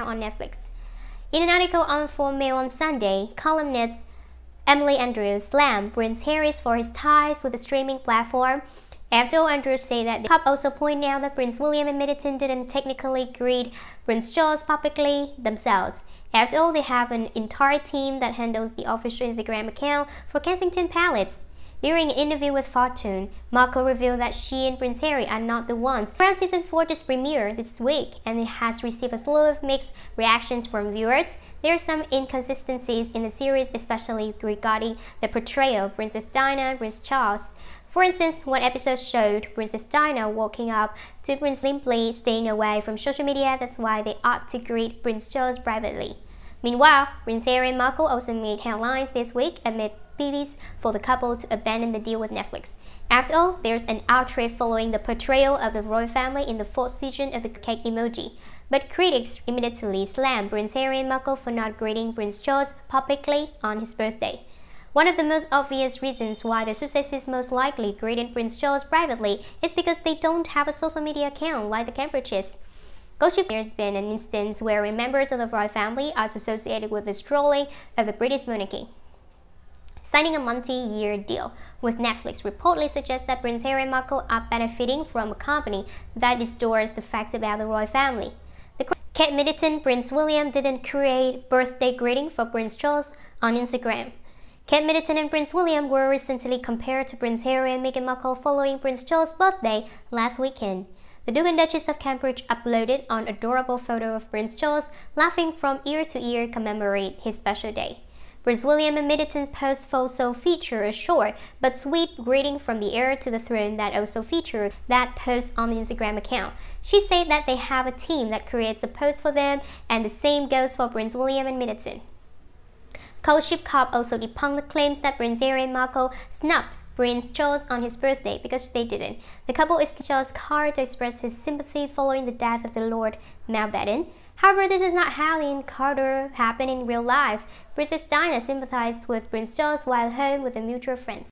on Netflix. In an article on 4 Mail on Sunday, columnist Emily Andrews slammed Prince Harry's for his ties with the streaming platform. After Andrews said that the pop also pointed out that Prince William and Middleton didn't technically greet Prince Charles publicly themselves. After all, they have an entire team that handles the official Instagram account for Kensington Palace. During an interview with Fortune, Marco revealed that she and Prince Harry are not the ones. Crown Season 4 just premiered this week and it has received a slew of mixed reactions from viewers. There are some inconsistencies in the series, especially regarding the portrayal of Princess Diana Prince Charles. For instance, one episode showed Princess Diana walking up to Prince simply staying away from social media, that's why they opt to greet Prince Charles privately. Meanwhile, Harry and Markle also made headlines this week amid pleas for the couple to abandon the deal with Netflix. After all, there's an outrage following the portrayal of the royal family in the fourth season of the cake emoji, but critics immediately slammed Prince Harry and Markle for not greeting Prince Charles publicly on his birthday. One of the most obvious reasons why the Sussexes most likely greeted Prince Charles privately is because they don't have a social media account like the Cambridges. Gossip there's been an instance where members of the royal family are associated with the strolling of the British monarchy. Signing a multi-year deal with Netflix reportedly suggests that Prince Harry and Markle are benefiting from a company that distorts the facts about the royal family. The Kate Middleton, Prince William didn't create birthday greeting for Prince Charles on Instagram. Kate Middleton and Prince William were recently compared to Prince Harry and Meghan Markle following Prince Charles' birthday last weekend. The Duke and Duchess of Cambridge uploaded an adorable photo of Prince Charles laughing from ear to ear commemorate his special day. Prince William and Middleton's post also feature a short but sweet greeting from the heir to the throne that also oh featured that post on the Instagram account. She said that they have a team that creates the post for them and the same goes for Prince William and Middleton. Coldship Cop also debunked the claims that Prince Harry and Markle snubbed Prince Charles on his birthday because they didn't. The couple is Charles' card to express his sympathy following the death of the Lord Mountbatten. However, this is not how Lynn Carter happened in real life. Princess Diana sympathized with Prince Charles while home with a mutual friend.